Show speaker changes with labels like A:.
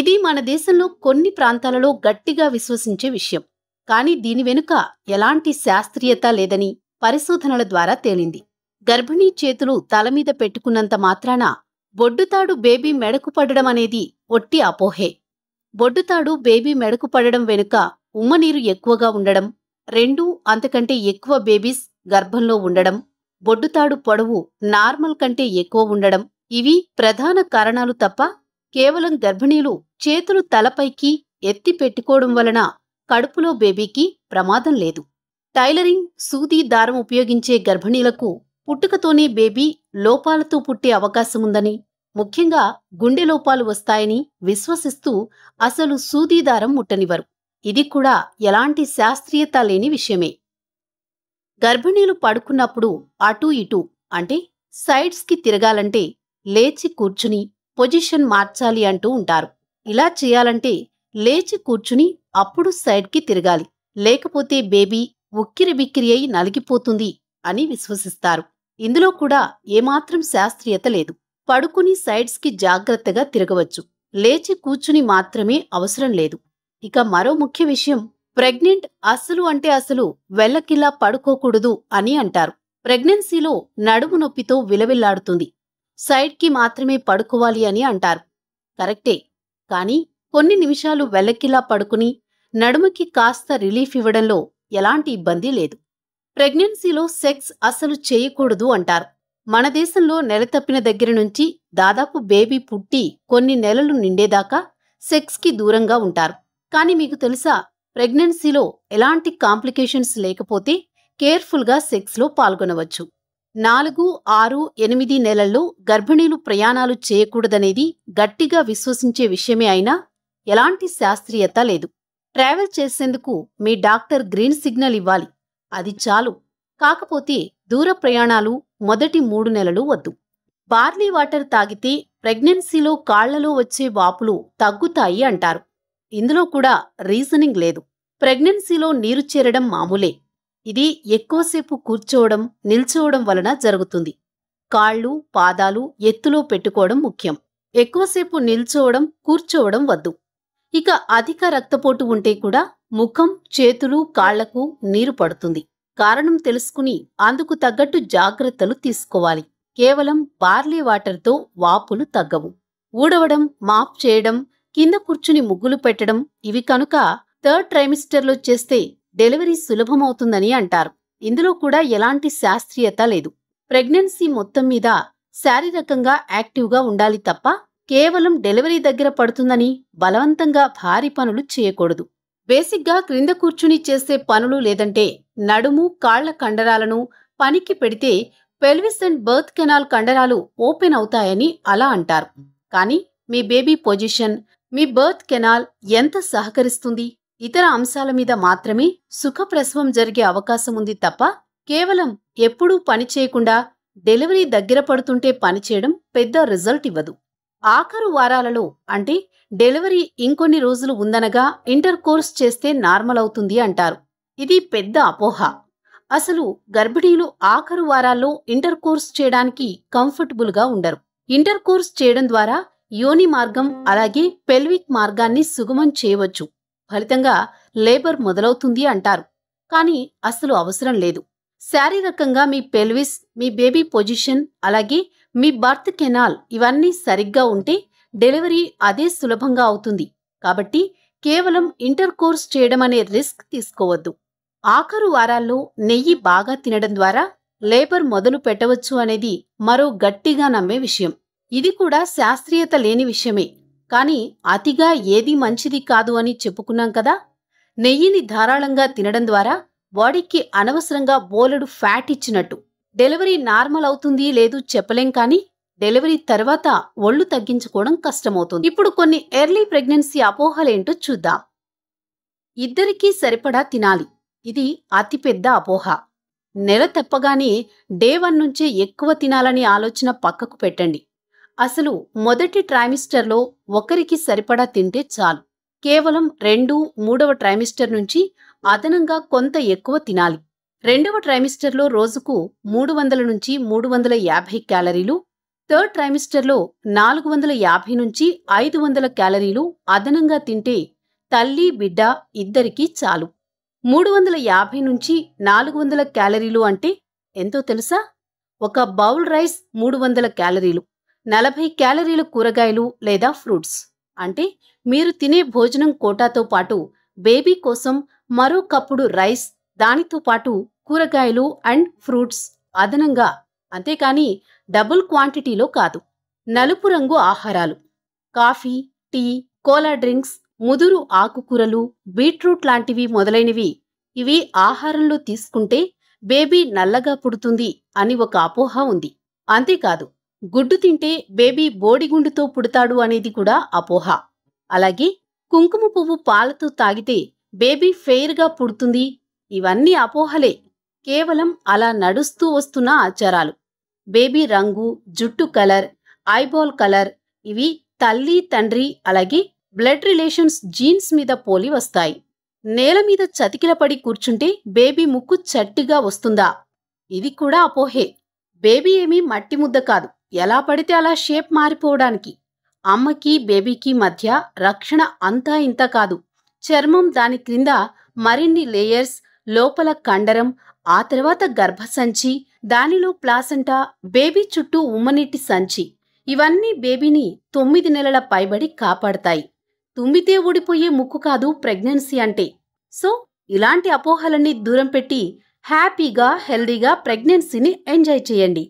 A: ఇది మన దేశంలో కొన్ని ప్రాంతాలలో గట్టిగా విశ్వసించే విషయం కానీ దీని వెనుక ఎలాంటి శాస్త్రీయత లేదని పరిశోధనల ద్వారా తేలింది గర్భిణీ చేతులు తలమీద పెట్టుకున్నంత మాత్రాన బొడ్డుతాడు బేబీ మెడకు పడడం అనేది ఒట్టి అపోహే బొడ్డుతాడు బేబీ మెడకు పడడం వెనుక ఉమ్మనీరు ఎక్కువగా ఉండడం రెండు అంతకంటే ఎక్కువ బేబీస్ గర్భంలో ఉండడం బొడ్డుతాడు పొడవు నార్మల్ కంటే ఎక్కువ ఉండడం ఇవి ప్రధాన కారణాలు తప్ప కేవలం గర్భిణీలు చేతులు తలపైకి ఎత్తి పెట్టుకోవడం వలన కడుపులో బేబీకి ప్రమాదం లేదు టైలరింగ్ సూది దారం ఉపయోగించే గర్భిణీలకు పుట్టుకతోనే బేబీ లోపాలతో పుట్టే అవకాశం ఉందని ముఖ్యంగా గుండె లోపాలు వస్తాయని విశ్వసిస్తూ అసలు సూదీదారం దారం ముట్టనివ్వరు ఇది కూడా ఎలాంటి శాస్త్రీయత లేని విషయమే గర్భిణీలు పడుకున్నప్పుడు అటూ ఇటూ అంటే సైడ్స్కి తిరగాలంటే లేచి కూర్చుని పొజిషన్ మార్చాలి అంటూ ఉంటారు ఇలా చేయాలంటే లేచి కూర్చుని అప్పుడు సైడ్కి తిరగాలి లేకపోతే బేబీ ఉక్కిరి బిక్కిరి అయి నలిగిపోతుంది అని విశ్వసిస్తారు ఇందులో కూడా ఏమాత్రం శాస్త్రీయత లేదు పడుకుని సైడ్స్కి జాగ్రత్తగా తిరగవచ్చు లేచి కూర్చుని మాత్రమే అవసరం లేదు ఇక మరో ముఖ్య విషయం ప్రెగ్నెంట్ అసలు అంటే అసలు వెళ్ళకిలా పడుకోకూడదు అని అంటారు ప్రెగ్నెన్సీలో నడుము నొప్పితో విలవిల్లాడుతుంది సైడ్కి మాత్రమే పడుకోవాలి అని అంటారు కరెక్టే కానీ కొన్ని నిమిషాలు వెలక్కిలా పడుకుని నడుముకి కాస్త రిలీఫ్ ఇవ్వడంలో ఎలాంటి ఇబ్బంది లేదు ప్రెగ్నెన్సీలో సెక్స్ అసలు చేయకూడదు అంటారు మన దేశంలో నెల తప్పిన దగ్గర నుంచి దాదాపు బేబీ పుట్టి కొన్ని నెలలు నిండేదాకా సెక్స్కి దూరంగా ఉంటారు కానీ మీకు తెలుసా ప్రెగ్నెన్సీలో ఎలాంటి కాంప్లికేషన్స్ లేకపోతే కేర్ఫుల్గా సెక్స్లో పాల్గొనవచ్చు నాలుగు ఆరు ఎనిమిది నెలల్లో గర్భిణీలు ప్రయాణాలు చేయకూడదనేది గట్టిగా విశ్వసించే విషయమే అయినా ఎలాంటి శాస్త్రీయత లేదు ట్రావెల్ చేసేందుకు మీ డాక్టర్ గ్రీన్ సిగ్నల్ ఇవ్వాలి అది చాలు కాకపోతే దూర ప్రయాణాలు మొదటి మూడు నెలలు వద్దు బార్లీ వాటర్ తాగితే ప్రెగ్నెన్సీలో కాళ్లలో వచ్చే వాపులు తగ్గుతాయి అంటారు ఇందులో కూడా రీజనింగ్ లేదు ప్రెగ్నెన్సీలో నీరు చేరడం మామూలే ఇది ఎక్కువసేపు కూర్చోవడం నిల్చోవడం వలన జరుగుతుంది కాళ్ళు పాదాలు ఎత్తులో పెట్టుకోవడం ముఖ్యం ఎక్కువసేపు నిల్చోవడం కూర్చోవడం వద్దు ఇక అధిక రక్తపోటు ఉంటే కూడా ముఖం చేతులు కాళ్లకు నీరు పడుతుంది కారణం తెలుసుకుని అందుకు తగ్గట్టు జాగ్రత్తలు తీసుకోవాలి కేవలం బార్లీ వాటర్తో వాపులు తగ్గవు ఊడవడం మాప్ చేయడం కింద కూర్చుని ముగ్గులు పెట్టడం ఇవి కనుక థర్డ్ ట్రైమిస్టర్లో చేస్తే డెలివరీ సులభమవుతుందని అంటారు ఇందులో కూడా ఎలాంటి శాస్త్రీయత లేదు ప్రెగ్నెన్సీ మొత్తం మీద శారీరకంగా యాక్టివ్గా ఉండాలి తప్ప కేవలం డెలివరీ దగ్గర పడుతుందని బలవంతంగా భారీ పనులు చేయకూడదు బేసిక్గా క్రింద కూర్చుని చేసే పనులు లేదంటే నడుము కాళ్ల కండరాలను పనికి పెడితే పెల్విస్ అండ్ బర్త్ కెనాల్ కండరాలు ఓపెన్ అవుతాయని అలా అంటారు కానీ మీ బేబీ పొజిషన్ మీ బర్త్ కెనాల్ ఎంత సహకరిస్తుంది ఇతర అంశాల మీద మాత్రమే సుఖప్రసవం జరిగే అవకాశం ఉంది తప్ప కేవలం ఎప్పుడూ పని చేయకుండా డెలివరీ దగ్గర పడుతుంటే పనిచేయడం పెద్ద రిజల్ట్ ఇవ్వదు ఆఖరు వారాలలో అంటే డెలివరీ ఇంకొన్ని రోజులు ఉందనగా ఇంటర్ కోర్స్ చేస్తే నార్మల్ అవుతుంది అంటారు ఇది పెద్ద అపోహ అసలు గర్భిణీలు ఆఖరు వారాల్లో ఇంటర్ కోర్స్ చేయడానికి కంఫర్టబుల్గా ఉండరు ఇంటర్ కోర్స్ చేయడం ద్వారా యోని మార్గం అలాగే పెల్విక్ మార్గాన్ని సుగమం చేయవచ్చు ఫలితంగా లేబర్ మొదలవుతుంది అంటారు కానీ అసలు అవసరం లేదు శారీరకంగా మీ పెల్విస్ మీ బేబీ పొజిషన్ అలాగే మీ బర్త్ కెనాల్ ఇవన్నీ సరిగ్గా ఉంటే డెలివరీ అదే సులభంగా అవుతుంది కాబట్టి కేవలం ఇంటర్ కోర్స్ చేయడం అనే రిస్క్ తీసుకోవద్దు ఆఖరు వారాల్లో నెయ్యి బాగా తినడం ద్వారా లేబర్ మొదలు పెట్టవచ్చు అనేది మరో గట్టిగా నమ్మే విషయం ఇది కూడా శాస్త్రీయత లేని విషయమే కానీ అతిగా ఏది మంచిది కాదు అని చెప్పుకున్నాం కదా నెయ్యిని ధారాళంగా తినడం ద్వారా బాడీకి అనవసరంగా బోలెడు ఫ్యాట్ ఇచ్చినట్టు డెలివరీ నార్మల్ అవుతుంది లేదు చెప్పలేం కానీ డెలివరీ తర్వాత ఒళ్ళు తగ్గించుకోవడం కష్టమవుతుంది ఇప్పుడు కొన్ని ఎర్లీ ప్రెగ్నెన్సీ అపోహలేంటో చూద్దాం ఇద్దరికీ సరిపడా తినాలి ఇది అతిపెద్ద అపోహ నెల తప్పగానే డే వన్ నుంచే ఎక్కువ తినాలని ఆలోచన పక్కకు పెట్టండి అసలు మొదటి ట్రైమిస్టర్లో ఒకరికి సరిపడా తింటే చాలు కేవలం రెండు మూడవ ట్రైమిస్టర్ నుంచి అదనంగా కొంత ఎక్కువ తినాలి రెండవ ట్రైమిస్టర్లో రోజుకు మూడు వందల నుంచి మూడు వందల యాభై క్యాలరీలు థర్డ్ ట్రైమిస్టర్లో నాలుగు వందల యాభై నుంచి ఐదు వందల క్యాలరీలు అదనంగా తింటే తల్లి బిడ్డ ఇద్దరికీ చాలు మూడు వందల యాభై నుంచి నాలుగు వందల క్యాలరీలు అంటే ఎంతో తెలుసా ఒక బౌల్ రైస్ మూడు వందల క్యాలరీలు నలభై క్యాలరీల కూరగాయలు లేదా ఫ్రూట్స్ అంటే మీరు తినే భోజనం కోటాతో పాటు బేబీ కోసం మరో కప్పుడు రైస్ దానితో పాటు కూరగాయలు అండ్ ఫ్రూట్స్ అదనంగా అంతేకాని డబుల్ క్వాంటిటీలో కాదు నలుపు రంగు ఆహారాలు కాఫీ టీ కోలా డ్రింక్స్ ముదురు ఆకుకూరలు బీట్రూట్ లాంటివి మొదలైనవి ఇవి ఆహారంలో తీసుకుంటే బేబీ నల్లగా పుడుతుంది అని ఒక అపోహ ఉంది అంతేకాదు గుడ్డు తింటే బేబీ బోడిగుండుతో పుడతాడు అనేది కూడా అపోహ అలాగే కుంకుమ పువ్వు పాలతో తాగితే బేబీ ఫెయిర్గా పుడుతుంది ఇవన్నీ అపోహలే కేవలం అలా నడుస్తూ వస్తున్న ఆచారాలు బేబీ రంగు జుట్టు కలర్ ఐబాల్ కలర్ ఇవి తల్లి తండ్రి అలాగే బ్లడ్ రిలేషన్స్ జీన్స్ మీద పోలి వస్తాయి నేల మీద చతికిలపడి కూర్చుంటే బేబీ ముక్కు చట్టిగా వస్తుందా ఇది కూడా అపోహే బేబీ ఏమీ మట్టి ముద్ద కాదు ఎలా పడితే అలా షేప్ మారిపోవడానికి అమ్మకి బేబీకి మధ్య రక్షణ అంతా ఇంత కాదు చర్మం దాని క్రింద మరిన్ని లేయర్స్ లోపల కండరం ఆ తర్వాత గర్భసంచి దానిలో ప్లాసంటా బేబీ చుట్టూ ఉమ్మనీటి సంచి ఇవన్నీ బేబీని తొమ్మిది నెలల పైబడి కాపాడతాయి తుమ్మితే ఊడిపోయే ముక్కు కాదు ప్రెగ్నెన్సీ అంటే సో ఇలాంటి అపోహలన్నీ దూరం పెట్టి హ్యాపీగా హెల్దీగా ప్రెగ్నెన్సీని ఎంజాయ్ చేయండి